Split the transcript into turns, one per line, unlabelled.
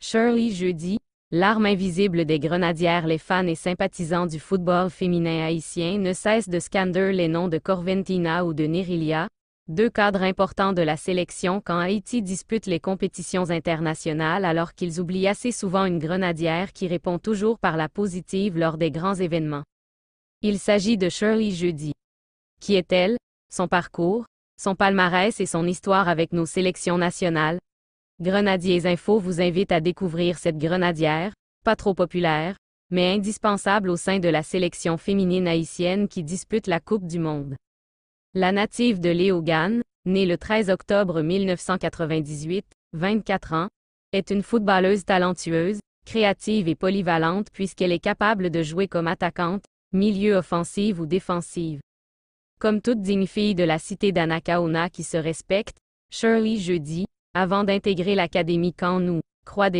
Shirley jeudi, l'arme invisible des grenadières Les fans et sympathisants du football féminin haïtien ne cessent de scander les noms de Corventina ou de Nerilia, deux cadres importants de la sélection quand Haïti dispute les compétitions internationales alors qu'ils oublient assez souvent une grenadière qui répond toujours par la positive lors des grands événements. Il s'agit de Shirley Jeudi. Qui est-elle, son parcours, son palmarès et son histoire avec nos sélections nationales, Grenadiers Info vous invite à découvrir cette grenadière, pas trop populaire, mais indispensable au sein de la sélection féminine haïtienne qui dispute la Coupe du Monde. La native de Léogane, née le 13 octobre 1998, 24 ans, est une footballeuse talentueuse, créative et polyvalente puisqu'elle est capable de jouer comme attaquante, milieu offensive ou défensive. Comme toute digne fille de la cité d'Anakaona qui se respecte, Shirley Jeudi, avant d'intégrer l'Académie Caen nous, Croix des